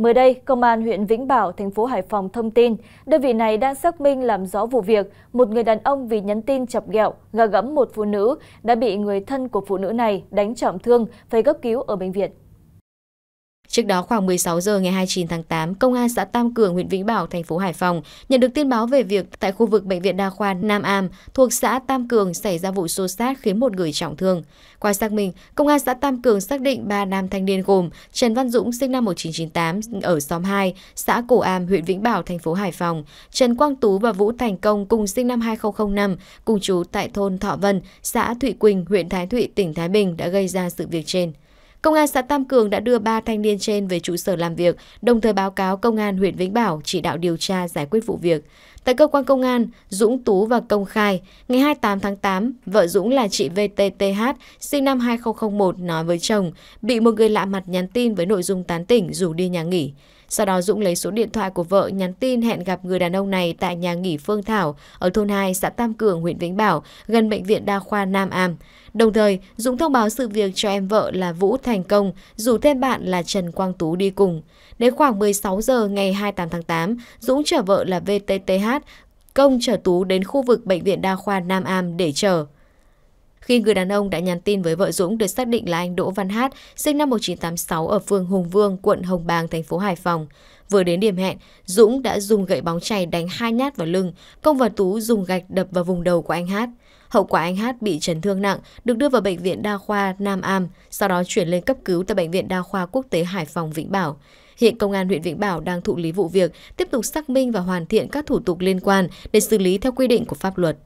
Mới đây, Công an huyện Vĩnh Bảo, thành phố Hải Phòng thông tin, đơn vị này đang xác minh làm rõ vụ việc một người đàn ông vì nhắn tin chọc ghẹo, gà gẫm một phụ nữ đã bị người thân của phụ nữ này đánh trọng thương phải cấp cứu ở bệnh viện. Trước đó khoảng 16 giờ ngày 29 tháng 8, Công an xã Tam Cường, huyện Vĩnh Bảo, thành phố Hải Phòng nhận được tin báo về việc tại khu vực Bệnh viện Đa khoa Nam Am thuộc xã Tam Cường xảy ra vụ xô xát khiến một người trọng thương. Qua xác minh, Công an xã Tam Cường xác định ba nam thanh niên gồm Trần Văn Dũng sinh năm 1998 ở xóm 2, xã Cổ Am, huyện Vĩnh Bảo, thành phố Hải Phòng, Trần Quang Tú và Vũ Thành Công cùng sinh năm 2005, cùng chú tại thôn Thọ Vân, xã Thụy Quỳnh, huyện Thái Thụy, tỉnh Thái Bình đã gây ra sự việc trên. Công an xã Tam Cường đã đưa ba thanh niên trên về trụ sở làm việc, đồng thời báo cáo công an huyện Vĩnh Bảo chỉ đạo điều tra giải quyết vụ việc. Tại cơ quan công an, Dũng Tú và Công khai, ngày 28 tháng 8, vợ Dũng là chị VTTH, sinh năm 2001, nói với chồng, bị một người lạ mặt nhắn tin với nội dung tán tỉnh rủ đi nhà nghỉ. Sau đó Dũng lấy số điện thoại của vợ nhắn tin hẹn gặp người đàn ông này tại nhà nghỉ Phương Thảo ở thôn 2 xã Tam Cường, huyện Vĩnh Bảo, gần bệnh viện đa khoa Nam Am. Đồng thời, Dũng thông báo sự việc cho em vợ là Vũ Thành Công, rủ thêm bạn là Trần Quang Tú đi cùng. Đến khoảng 16 giờ ngày 28 tháng 8, Dũng chở vợ là VTTH, Công chở Tú đến khu vực bệnh viện đa khoa Nam Am để chờ. Khi người đàn ông đã nhắn tin với vợ Dũng được xác định là anh Đỗ Văn Hát, sinh năm 1986 ở phường Hùng Vương, quận Hồng Bàng, thành phố Hải Phòng. Vừa đến điểm hẹn, Dũng đã dùng gậy bóng chày đánh hai nhát vào lưng, công và Tú dùng gạch đập vào vùng đầu của anh Hát. Hậu quả anh Hát bị chấn thương nặng, được đưa vào bệnh viện đa khoa Nam Am, sau đó chuyển lên cấp cứu tại bệnh viện đa khoa quốc tế Hải Phòng Vĩnh Bảo. Hiện công an huyện Vĩnh Bảo đang thụ lý vụ việc, tiếp tục xác minh và hoàn thiện các thủ tục liên quan để xử lý theo quy định của pháp luật.